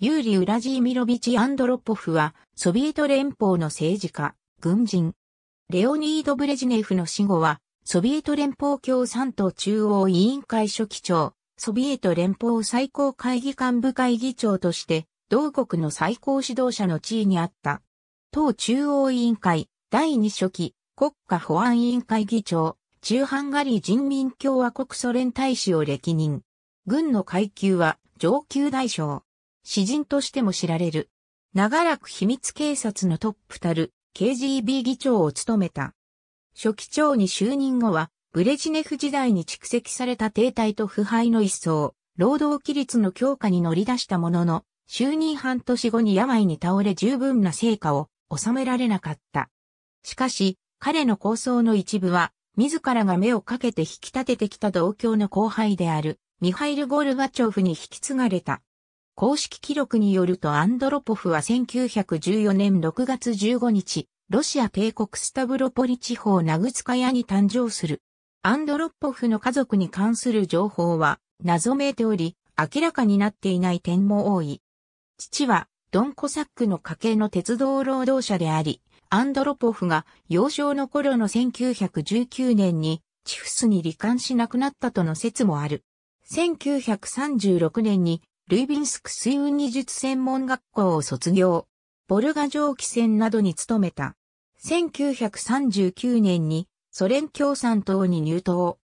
ユーリ・ウラジーミロビチ・アンドロポフは、ソビエト連邦の政治家、軍人。レオニード・ブレジネフの死後は、ソビエト連邦共産党中央委員会書記長、ソビエト連邦最高会議幹部会議長として、同国の最高指導者の地位にあった。党中央委員会、第2書記、国家保安委員会議長、中ハンガリー人民共和国ソ連大使を歴任。軍の階級は、上級大将。詩人としても知られる。長らく秘密警察のトップたる KGB 議長を務めた。初期長に就任後は、ブレジネフ時代に蓄積された停滞と腐敗の一層、労働規律の強化に乗り出したものの、就任半年後に病に倒れ十分な成果を収められなかった。しかし、彼の構想の一部は、自らが目をかけて引き立ててきた同郷の後輩である、ミハイル・ゴルバチョフに引き継がれた。公式記録によるとアンドロポフは1914年6月15日、ロシア帝国スタブロポリ地方ナグツカヤに誕生する。アンドロポフの家族に関する情報は謎めいており、明らかになっていない点も多い。父はドンコサックの家系の鉄道労働者であり、アンドロポフが幼少の頃の1919年にチフスに罹患し亡くなったとの説もある。1936年にルイビンスク水運技術専門学校を卒業。ボルガ蒸気船などに勤めた。1939年にソ連共産党に入党。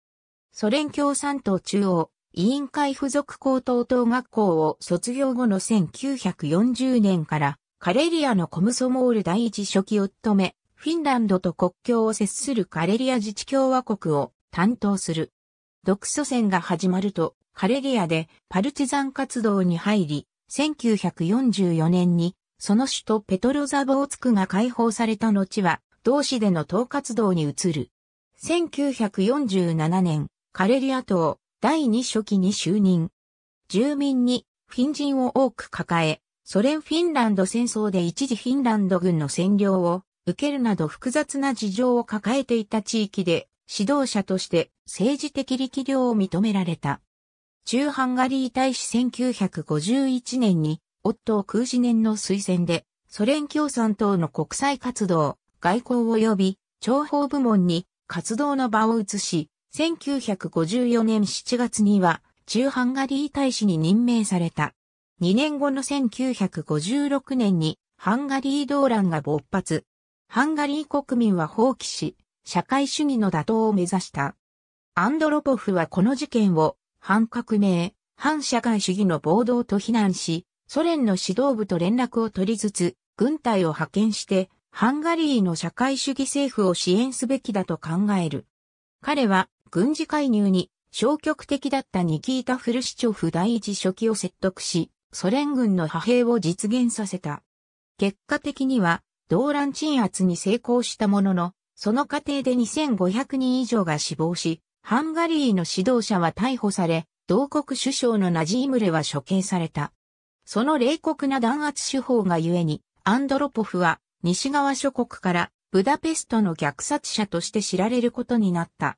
ソ連共産党中央委員会附属高等等学校を卒業後の1940年からカレリアのコムソモール第一書記を務め、フィンランドと国境を接するカレリア自治共和国を担当する。独ソ戦が始まると、カレリアでパルチザン活動に入り、1944年にその首都ペトロザボーツクが解放された後は、同市での党活動に移る。1947年、カレリア党第2書記に就任。住民にフィン人を多く抱え、ソ連フィンランド戦争で一時フィンランド軍の占領を受けるなど複雑な事情を抱えていた地域で指導者として政治的力量を認められた。駐ハンガリー大使1951年に、夫を空次年の推薦で、ソ連共産党の国際活動、外交及び、諜報部門に活動の場を移し、1954年7月には、中ハンガリー大使に任命された。2年後の1956年に、ハンガリー動乱が勃発。ハンガリー国民は放棄し、社会主義の打倒を目指した。アンドロポフはこの事件を反革命、反社会主義の暴動と非難し、ソ連の指導部と連絡を取りつつ、軍隊を派遣して、ハンガリーの社会主義政府を支援すべきだと考える。彼は、軍事介入に消極的だったニキータ・フルシチョフ第一書記を説得し、ソ連軍の派兵を実現させた。結果的には、動乱鎮圧に成功したものの、その過程で2500人以上が死亡し、ハンガリーの指導者は逮捕され、同国首相のナジームレは処刑された。その冷酷な弾圧手法がゆえに、アンドロポフは西側諸国からブダペストの虐殺者として知られることになった。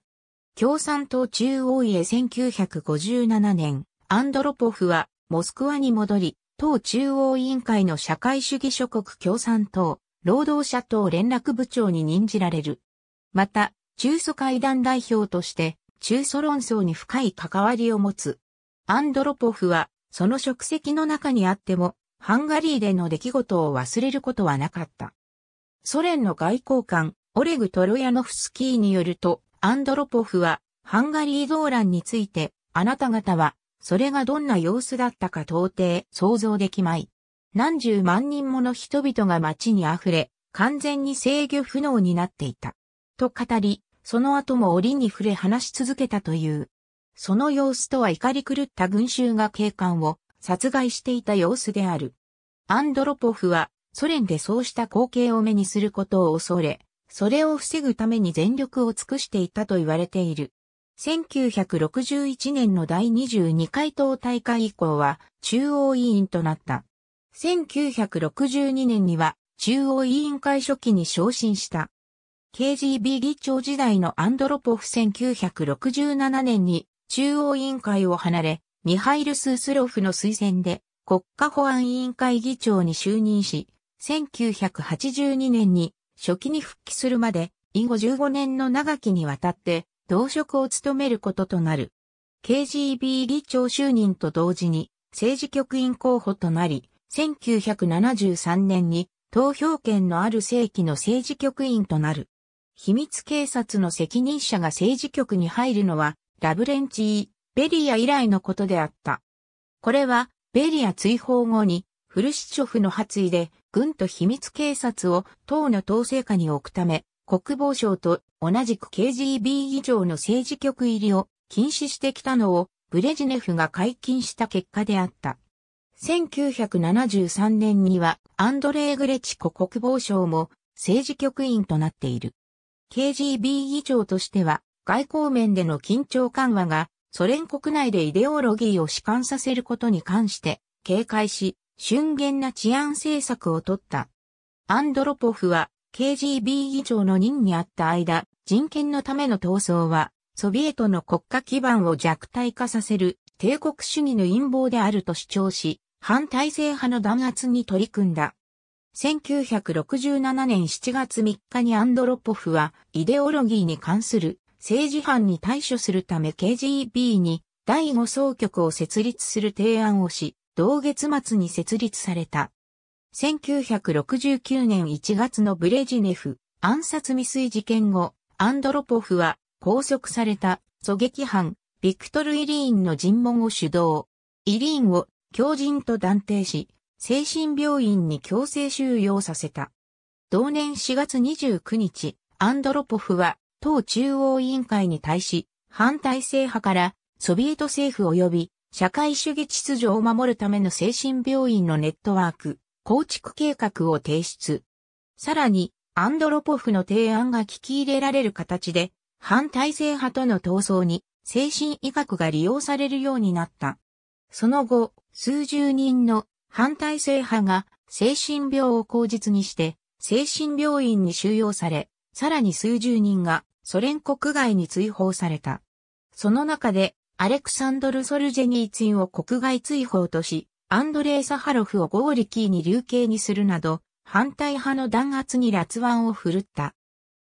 共産党中央へ1957年、アンドロポフはモスクワに戻り、党中央委員会の社会主義諸国共産党、労働者党連絡部長に任じられる。また、中祖会談代表として中ソ論争に深い関わりを持つ。アンドロポフは、その職責の中にあっても、ハンガリーでの出来事を忘れることはなかった。ソ連の外交官、オレグ・トロヤノフスキーによると、アンドロポフは、ハンガリー動乱について、あなた方は、それがどんな様子だったか到底想像できまい。何十万人もの人々が街に溢れ、完全に制御不能になっていた。と語り、その後も檻に触れ話し続けたという。その様子とは怒り狂った群衆が警官を殺害していた様子である。アンドロポフはソ連でそうした光景を目にすることを恐れ、それを防ぐために全力を尽くしていたと言われている。1961年の第22回党大会以降は中央委員となった。1962年には中央委員会初期に昇進した。KGB 議長時代のアンドロポフ1967年に中央委員会を離れ、ミハイル・スースロフの推薦で国家保安委員会議長に就任し、1982年に初期に復帰するまで、以後15年の長きにわたって同職を務めることとなる。KGB 議長就任と同時に政治局員候補となり、1973年に投票権のある正規の政治局員となる。秘密警察の責任者が政治局に入るのは、ラブレンチー・ベリア以来のことであった。これは、ベリア追放後に、フルシチョフの発意で、軍と秘密警察を党の統制下に置くため、国防省と同じく KGB 議長の政治局入りを禁止してきたのを、ブレジネフが解禁した結果であった。1973年にはアンドレー・グレチコ国防省も政治局員となっている。KGB 議長としては、外交面での緊張緩和が、ソ連国内でイデオロギーを弛緩させることに関して、警戒し、瞬厳な治安政策を取った。アンドロポフは、KGB 議長の任にあった間、人権のための闘争は、ソビエトの国家基盤を弱体化させる帝国主義の陰謀であると主張し、反体制派の弾圧に取り組んだ。1967年7月3日にアンドロポフは、イデオロギーに関する政治犯に対処するため KGB に第5総局を設立する提案をし、同月末に設立された。1969年1月のブレジネフ暗殺未遂事件後、アンドロポフは拘束された狙撃犯、ビクトル・イリーンの尋問を主導。イリーンを狂人と断定し、精神病院に強制収容させた。同年4月29日、アンドロポフは党中央委員会に対し、反体制派からソビエト政府及び社会主義秩序を守るための精神病院のネットワーク、構築計画を提出。さらに、アンドロポフの提案が聞き入れられる形で、反体制派との闘争に精神医学が利用されるようになった。その後、数十人の反体制派が精神病を口実にして精神病院に収容され、さらに数十人がソ連国外に追放された。その中でアレクサンドル・ソルジェニーツィンを国外追放とし、アンドレイ・サハロフをゴーリキーに流刑にするなど、反対派の弾圧に辣腕を振るった。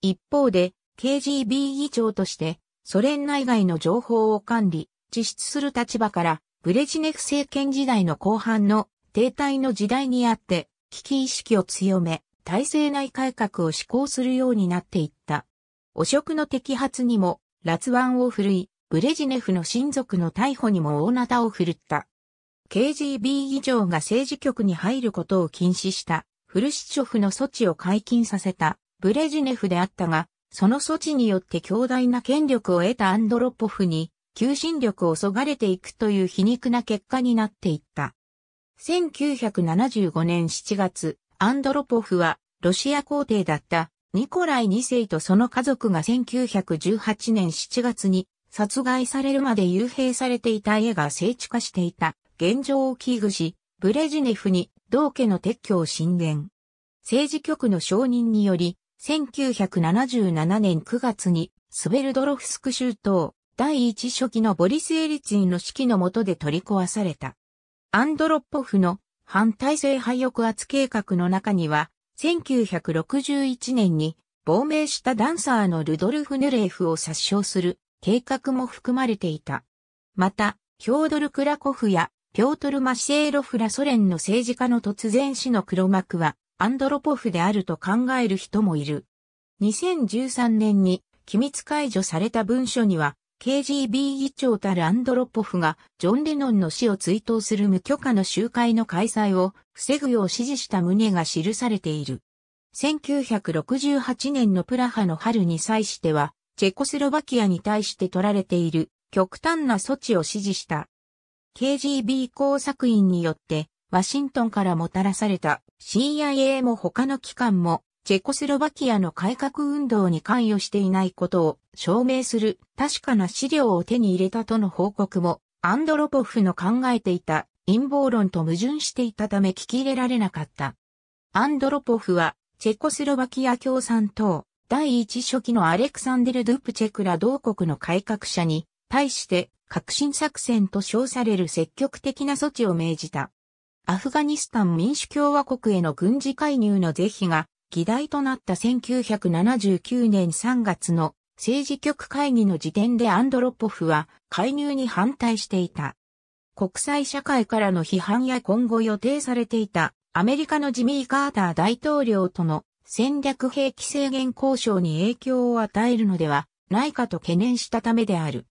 一方で、KGB 議長として、ソ連内外の情報を管理、実質する立場から、ブレジネフ政権時代の後半の停滞の時代にあって、危機意識を強め、体制内改革を施行するようになっていった。汚職の摘発にも、辣腕を振るい、ブレジネフの親族の逮捕にも大なたを振るった。KGB 議長が政治局に入ることを禁止したフルシチョフの措置を解禁させたブレジネフであったが、その措置によって強大な権力を得たアンドロポフに求心力をそがれていくという皮肉な結果になっていった。1975年7月、アンドロポフはロシア皇帝だったニコライ2世とその家族が1918年7月に殺害されるまで幽閉されていた家が聖地化していた現状を危惧し、ブレジネフに同家の撤去を進言。政治局の承認により、1977年9月にスベルドロフスク州等第一初期のボリス・エリツィンの指揮の下で取り壊された。アンドロッポフの反体制廃抑圧計画の中には、1961年に亡命したダンサーのルドルフ・ヌレーフを殺傷する計画も含まれていた。また、ヒョードル・クラコフやピョートル・マシエーロフラソ連の政治家の突然死の黒幕はアンドロポフであると考える人もいる。2013年に機密解除された文書には、KGB 議長たるアンドロポフがジョン・レノンの死を追悼する無許可の集会の開催を防ぐよう指示した旨が記されている。1968年のプラハの春に際しては、チェコスロバキアに対して取られている極端な措置を指示した。KGB 工作員によってワシントンからもたらされた CIA も他の機関もチェコスロバキアの改革運動に関与していないことを証明する確かな資料を手に入れたとの報告も、アンドロポフの考えていた陰謀論と矛盾していたため聞き入れられなかった。アンドロポフは、チェコスロバキア共産党、第一書記のアレクサンデル・ドゥプチェクラ同国の改革者に、対して、革新作戦と称される積極的な措置を命じた。アフガニスタン民主共和国への軍事介入の是非が議題となった1979年3月の政治局会議の時点でアンドロポフは介入に反対していた。国際社会からの批判や今後予定されていたアメリカのジミー・カーター大統領との戦略兵器制限交渉に影響を与えるのではないかと懸念したためである。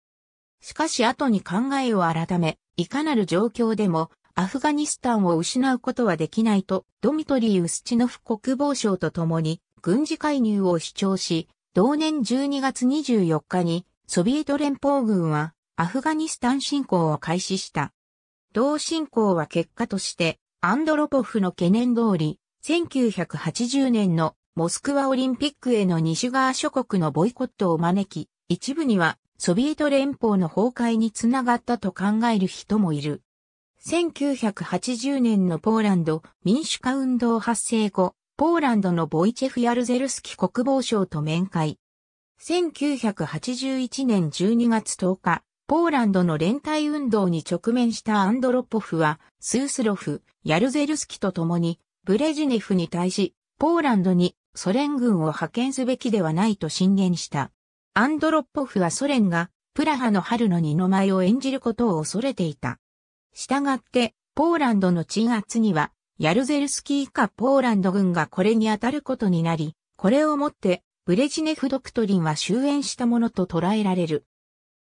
しかし後に考えを改め、いかなる状況でもアフガニスタンを失うことはできないと、ドミトリー・ウスチノフ国防相と共に軍事介入を主張し、同年12月24日にソビエト連邦軍はアフガニスタン侵攻を開始した。同侵攻は結果として、アンドロポフの懸念通り、1980年のモスクワオリンピックへの西側諸国のボイコットを招き、一部にはソビエト連邦の崩壊につながったと考える人もいる。1980年のポーランド民主化運動発生後、ポーランドのボイチェフ・ヤルゼルスキ国防相と面会。1981年12月10日、ポーランドの連帯運動に直面したアンドロポフは、スースロフ、ヤルゼルスキと共に、ブレジネフに対し、ポーランドにソ連軍を派遣すべきではないと進言した。アンドロッポフはソ連がプラハの春の二の舞を演じることを恐れていた。したがって、ポーランドの鎮圧には、ヤルゼルスキーかポーランド軍がこれに当たることになり、これをもって、ブレジネフ・ドクトリンは終焉したものと捉えられる。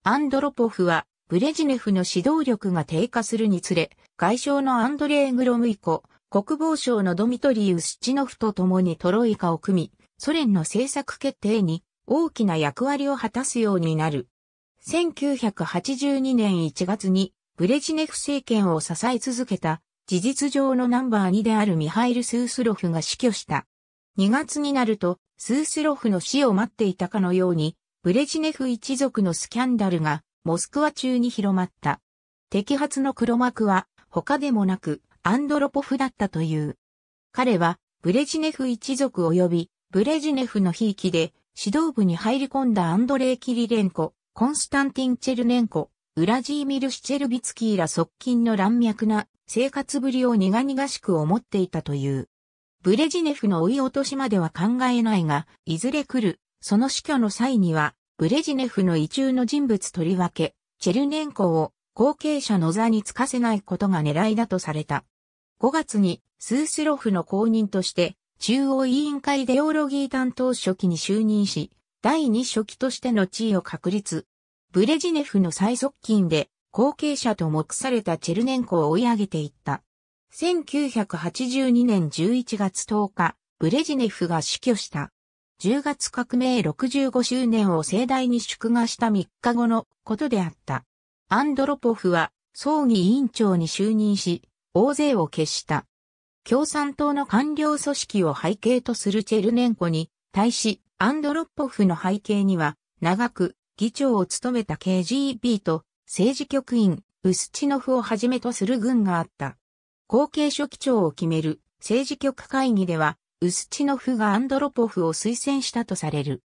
アンドロポフは、ブレジネフの指導力が低下するにつれ、外相のアンドレー・グロムイコ、国防省のドミトリー・ウスチノフと共にトロイカを組み、ソ連の政策決定に大きな役割を果たすようになる。1982年1月にブレジネフ政権を支え続けた、事実上のナンバー2であるミハイル・スースロフが死去した。2月になると、スースロフの死を待っていたかのように、ブレジネフ一族のスキャンダルが、モスクワ中に広まった。摘発の黒幕は、他でもなく、アンドロポフだったという。彼は、ブレジネフ一族及び、ブレジネフの悲劇で、指導部に入り込んだアンドレイ・キリレンコ、コンスタンティン・チェルネンコ、ウラジーミル・シチェルビツキーら側近の乱脈な生活ぶりを苦々しく思っていたという。ブレジネフの追い落としまでは考えないが、いずれ来る、その死去の際には、ブレジネフの移中の人物とりわけ、チェルネンコを後継者の座につかせないことが狙いだとされた。5月にスースロフの公認として、中央委員会デオロギー担当書記に就任し、第2書記としての地位を確立、ブレジネフの最側近で、後継者と目されたチェルネンコを追い上げていった。1982年11月10日、ブレジネフが死去した。10月革命65周年を盛大に祝賀した3日後のことであった。アンドロポフは葬儀委員長に就任し、大勢を決した。共産党の官僚組織を背景とするチェルネンコに対し、アンドロポフの背景には、長く議長を務めた KGB と政治局員、ウスチノフをはじめとする軍があった。後継書記長を決める政治局会議では、ウスチノフがアンドロポフを推薦したとされる。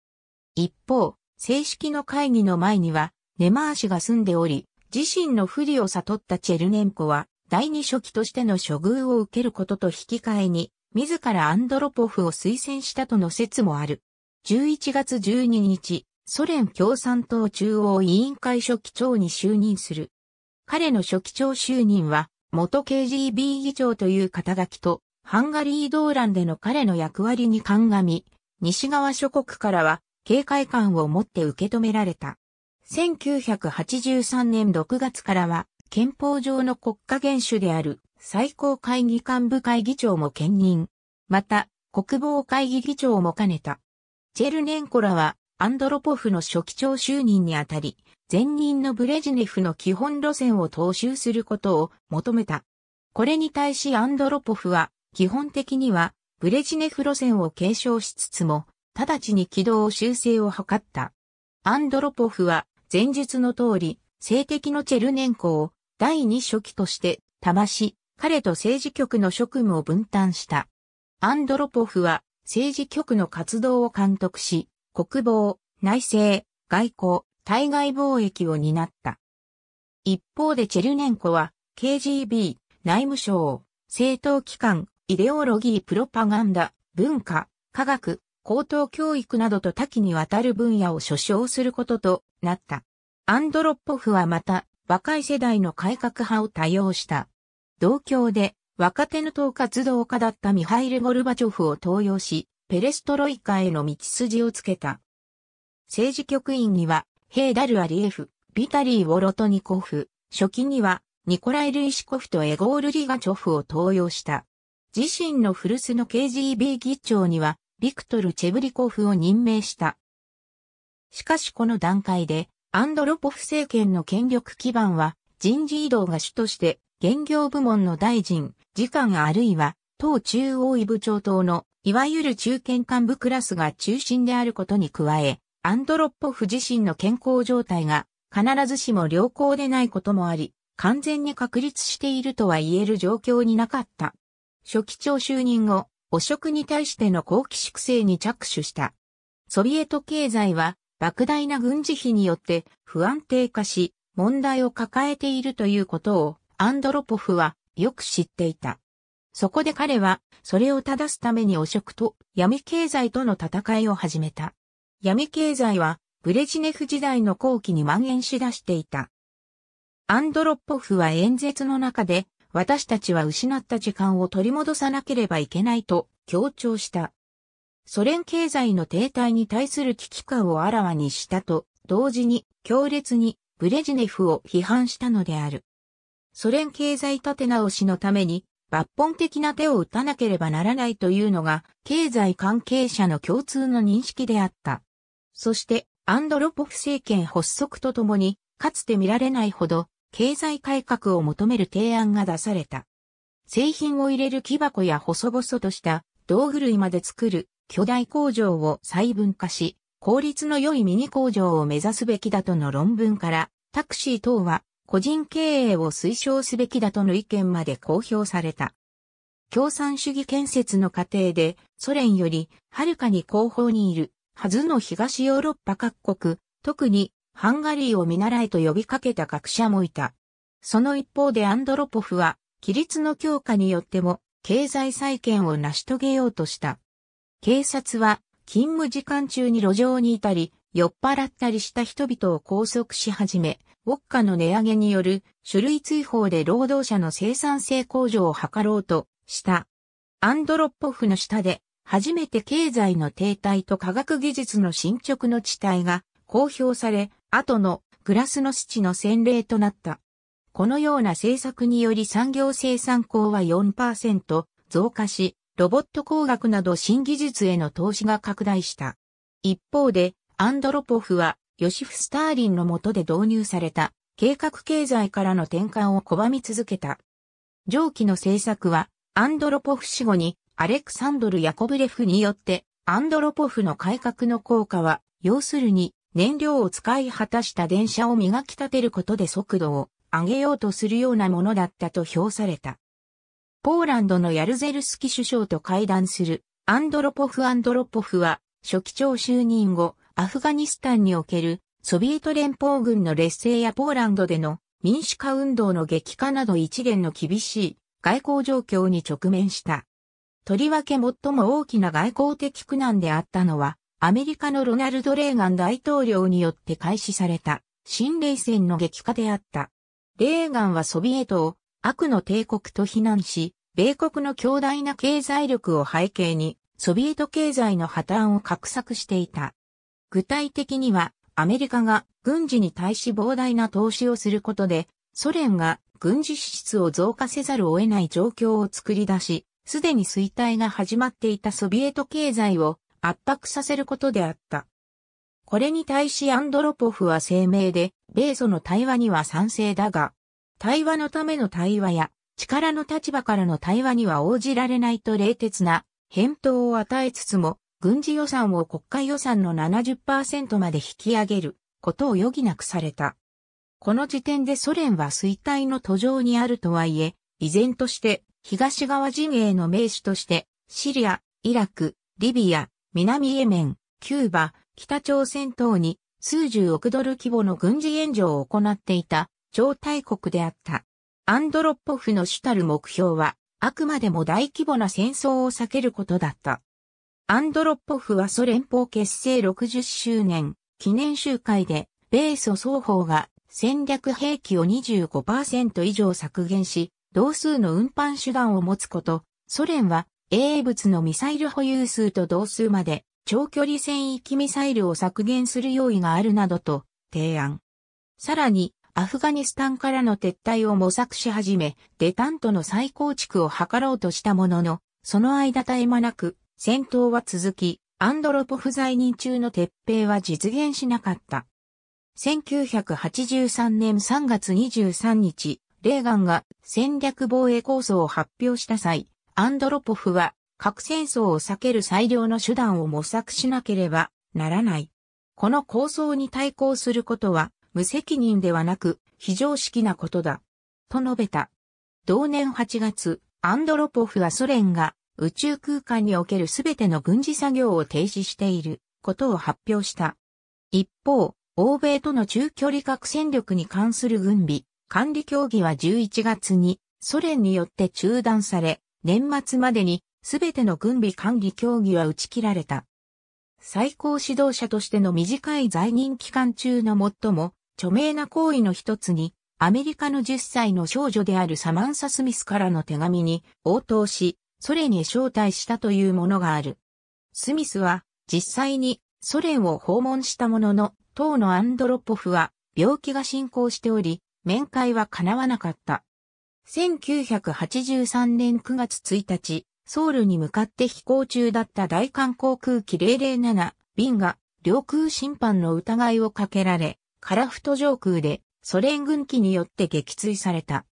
一方、正式の会議の前には、ネマー氏が住んでおり、自身の不利を悟ったチェルネンコは、第二書記としての処遇を受けることと引き換えに、自らアンドロポフを推薦したとの説もある。11月12日、ソ連共産党中央委員会書記長に就任する。彼の書記長就任は、元 KGB 議長という肩書きと、ハンガリー動乱での彼の役割に鑑み、西側諸国からは警戒感を持って受け止められた。1983年6月からは、憲法上の国家元首である最高会議幹部会議長も兼任。また、国防会議議長も兼ねた。チェルネンコラはアンドロポフの初期長就任にあたり、前任のブレジネフの基本路線を踏襲することを求めた。これに対しアンドロポフは、基本的には、ブレジネフ路線を継承しつつも、直ちに軌道修正を図った。アンドロポフは、前述の通り、性的のチェルネンコを第二書記として、騙し、彼と政治局の職務を分担した。アンドロポフは、政治局の活動を監督し、国防、内政、外交、対外貿易を担った。一方でチェルネンコは、KGB、内務省、政党機関、イデオロギープロパガンダ、文化、科学、高等教育などと多岐にわたる分野を所掌することとなった。アンドロッポフはまた、若い世代の改革派を多用した。同郷で、若手の党活動家だったミハイル・ゴルバチョフを登用し、ペレストロイカへの道筋をつけた。政治局員には、ヘーダル・アリエフ、ビタリー・ウォロトニコフ、初期には、ニコライ・ルイシコフとエゴール・リガチョフを登用した。自身の古巣の KGB 議長には、ビクトル・チェブリコフを任命した。しかしこの段階で、アンドロポフ政権の権力基盤は、人事異動が主として、現業部門の大臣、次官あるいは、党中央委部長等のいわゆる中堅幹部クラスが中心であることに加え、アンドロッポフ自身の健康状態が必ずしも良好でないこともあり、完全に確立しているとは言える状況になかった。初期長就任後、汚職に対しての好奇粛清に着手した。ソビエト経済は莫大な軍事費によって不安定化し、問題を抱えているということをアンドロポフはよく知っていた。そこで彼は、それを正すために汚職と闇経済との戦いを始めた。闇経済は、ブレジネフ時代の後期に蔓延しだしていた。アンドロッポフは演説の中で、私たちは失った時間を取り戻さなければいけないと強調した。ソ連経済の停滞に対する危機感をあらわにしたと、同時に強烈にブレジネフを批判したのである。ソ連経済立て直しのために抜本的な手を打たなければならないというのが、経済関係者の共通の認識であった。そして、アンドロポフ政権発足とともに、かつて見られないほど、経済改革を求める提案が出された。製品を入れる木箱や細々とした道具類まで作る巨大工場を細分化し、効率の良いミニ工場を目指すべきだとの論文から、タクシー等は個人経営を推奨すべきだとの意見まで公表された。共産主義建設の過程でソ連よりはるかに後方にいるはずの東ヨーロッパ各国、特にハンガリーを見習いと呼びかけた学者もいた。その一方でアンドロポフは、規律の強化によっても経済再建を成し遂げようとした。警察は勤務時間中に路上にいたり、酔っ払ったりした人々を拘束し始め、ウォッカの値上げによる種類追放で労働者の生産性向上を図ろうとした。アンドロッポフの下で、初めて経済の停滞と科学技術の進捗の地帯が公表され、後のグラスの土の洗礼となった。このような政策により産業生産工は4%増加し、ロボット工学など新技術への投資が拡大した。一方で、アンドロポフは、ヨシフ・スターリンの下で導入された、計画経済からの転換を拒み続けた。上記の政策は、アンドロポフ死後に、アレクサンドル・ヤコブレフによって、アンドロポフの改革の効果は、要するに、燃料を使い果たした電車を磨き立てることで速度を上げようとするようなものだったと評された。ポーランドのヤルゼルスキ首相と会談するアンドロポフ・アンドロポフは、初期長就任後、アフガニスタンにおけるソビエト連邦軍の劣勢やポーランドでの民主化運動の激化など一連の厳しい外交状況に直面した。とりわけ最も大きな外交的苦難であったのは、アメリカのロナルド・レーガン大統領によって開始された新冷戦の激化であった。レーガンはソビエトを悪の帝国と非難し、米国の強大な経済力を背景に、ソビエト経済の破綻を画策していた。具体的には、アメリカが軍事に対し膨大な投資をすることで、ソ連が軍事支出を増加せざるを得ない状況を作り出し、すでに衰退が始まっていたソビエト経済を圧迫させることであった。これに対しアンドロポフは声明で、米ソの対話には賛成だが、対話のための対話や、力の立場からの対話には応じられないと冷徹な返答を与えつつも、軍事予算を国会予算の70%まで引き上げることを余儀なくされた。この時点でソ連は衰退の途上にあるとはいえ、依然として東側陣営の名手としてシリア、イラク、リビア、南エメン、キューバ、北朝鮮等に数十億ドル規模の軍事援助を行っていた超大国であった。アンドロッポフの主たる目標はあくまでも大規模な戦争を避けることだった。アンドロッポフはソ連邦結成60周年記念集会で、米ソ双方が戦略兵器を25%以上削減し、同数の運搬手段を持つこと、ソ連は英物のミサイル保有数と同数まで長距離戦域ミサイルを削減する用意があるなどと提案。さらに、アフガニスタンからの撤退を模索し始め、デタントの再構築を図ろうとしたものの、その間絶え間なく戦闘は続き、アンドロポフ在任中の鉄兵は実現しなかった。1983年3月23日、レーガンが戦略防衛構想を発表した際、アンドロポフは核戦争を避ける最良の手段を模索しなければならない。この構想に対抗することは無責任ではなく非常識なことだ。と述べた。同年8月、アンドロポフはソ連が宇宙空間におけるすべての軍事作業を停止していることを発表した。一方、欧米との中距離核戦力に関する軍備、管理協議は11月にソ連によって中断され、年末までにすべての軍備管理協議は打ち切られた。最高指導者としての短い在任期間中の最も著名な行為の一つに、アメリカの10歳の少女であるサマンサ・スミスからの手紙に応答し、ソ連へ招待したというものがある。スミスは実際にソ連を訪問したものの、当のアンドロポフは病気が進行しており、面会は叶わなかった。1983年9月1日、ソウルに向かって飛行中だった大韓航空機007便が領空侵犯の疑いをかけられ、カラフト上空でソ連軍機によって撃墜された。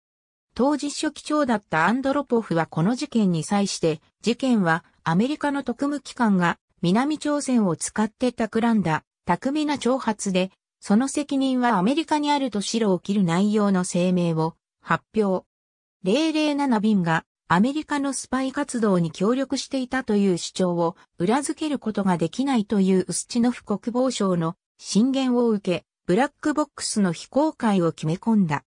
当時書記長だったアンドロポフはこの事件に際して、事件はアメリカの特務機関が南朝鮮を使って企んだ巧みな挑発で、その責任はアメリカにあると白を切る内容の声明を発表。007便がアメリカのスパイ活動に協力していたという主張を裏付けることができないというウスチノフ国防省の進言を受け、ブラックボックスの非公開を決め込んだ。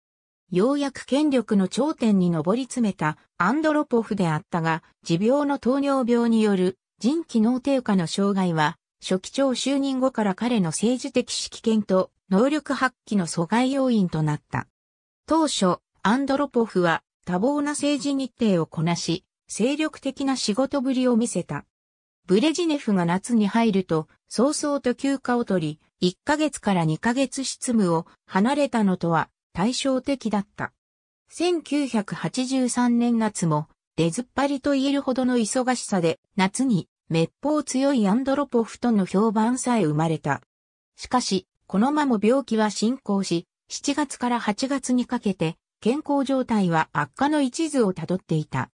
ようやく権力の頂点に上り詰めたアンドロポフであったが、持病の糖尿病による人機能低下の障害は、初期長就任後から彼の政治的指揮権と能力発揮の阻害要因となった。当初、アンドロポフは多忙な政治日程をこなし、精力的な仕事ぶりを見せた。ブレジネフが夏に入ると、早々と休暇を取り、1ヶ月から2ヶ月執務を離れたのとは対照的だった。1983年夏も出ずっぱりと言えるほどの忙しさで夏に滅法強いアンドロポフとの評判さえ生まれた。しかし、このまま病気は進行し、7月から8月にかけて健康状態は悪化の一途をたどっていた。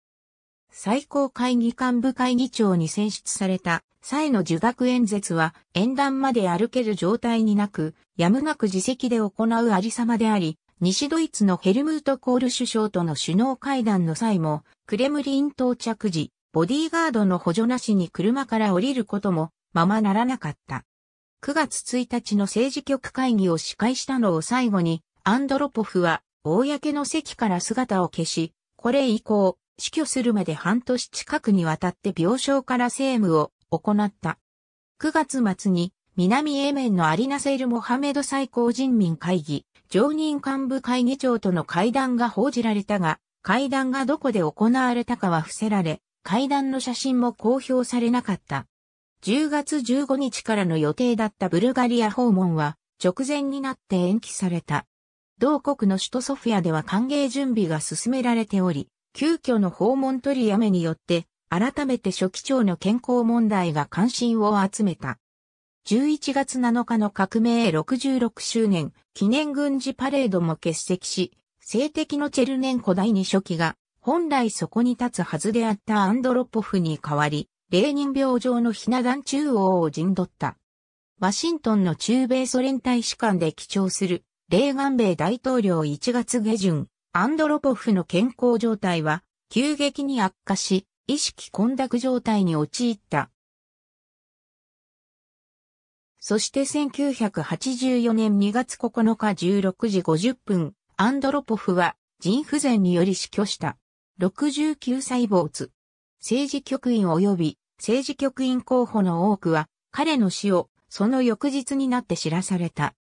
最高会議幹部会議長に選出された際の受学演説は演壇まで歩ける状態になく、やむなく自席で行うありさまであり、西ドイツのヘルムート・コール首相との首脳会談の際も、クレムリン到着時、ボディーガードの補助なしに車から降りることも、ままならなかった。9月1日の政治局会議を司会したのを最後に、アンドロポフは、公の席から姿を消し、これ以降、死去するまで半年近くにわたって病床から政務を行った。9月末に、南エメンのアリナセイル・モハメド最高人民会議、常任幹部会議長との会談が報じられたが、会談がどこで行われたかは伏せられ、会談の写真も公表されなかった。10月15日からの予定だったブルガリア訪問は直前になって延期された。同国の首都ソフィアでは歓迎準備が進められており、急遽の訪問取りやめによって、改めて初期長の健康問題が関心を集めた。11月7日の革命66周年記念軍事パレードも欠席し、性的のチェルネンコ第二初期が本来そこに立つはずであったアンドロポフに代わり、レーニン病状のひな壇中央を陣取った。ワシントンの中米ソ連大使館で記帳する、レーガン米大統領1月下旬、アンドロポフの健康状態は急激に悪化し、意識混濁状態に陥った。そして1984年2月9日16時50分、アンドロポフは腎不全により死去した。69歳没。政治局員及び政治局員候補の多くは彼の死をその翌日になって知らされた。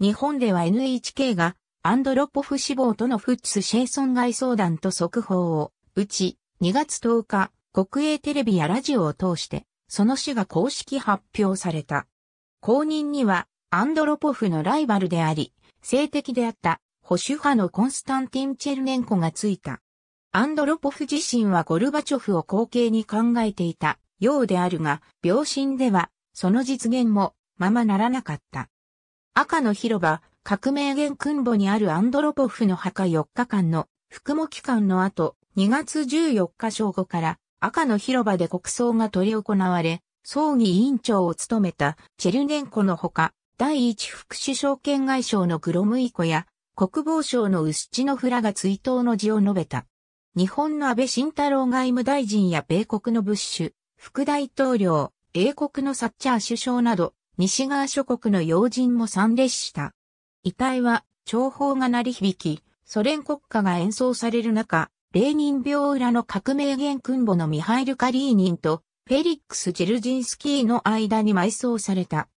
日本では NHK がアンドロポフ死亡とのフッツシェイソン外相談と速報を打ち、2月10日、国営テレビやラジオを通して、その死が公式発表された。後任にはアンドロポフのライバルであり、性的であった保守派のコンスタンティン・チェルネンコがついた。アンドロポフ自身はゴルバチョフを後継に考えていたようであるが、病心ではその実現もままならなかった。赤の広場、革命元訓母にあるアンドロポフの墓4日間の服務期間の後、2月14日正午から赤の広場で国葬が取り行われ、葬儀委員長を務めたチェルネンコのほか、第一副首相権外相のグロムイコや国防省のウスチノフラが追悼の辞を述べた。日本の安倍晋太郎外務大臣や米国のブッシュ、副大統領、英国のサッチャー首相など、西側諸国の要人も参列した。遺体は、重宝が鳴り響き、ソ連国歌が演奏される中、レーニン病裏の革命元君母のミハイル・カリーニンと、フェリックス・ジェルジンスキーの間に埋葬された。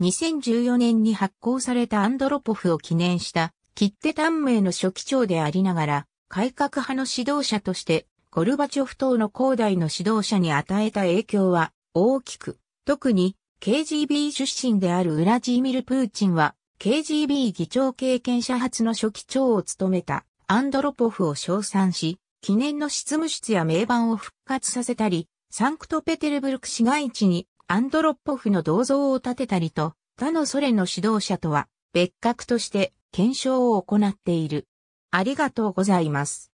2014年に発行されたアンドロポフを記念した切手短命の初期長でありながら、改革派の指導者として、ゴルバチョフ等の広大の指導者に与えた影響は大きく、特に KGB 出身であるウラジーミル・プーチンは、KGB 議長経験者初の初期長を務めたアンドロポフを称賛し、記念の執務室や名盤を復活させたり、サンクトペテルブルク市街地にアンドロッポフの銅像を建てたりと、他のソ連の指導者とは別格として検証を行っている。ありがとうございます。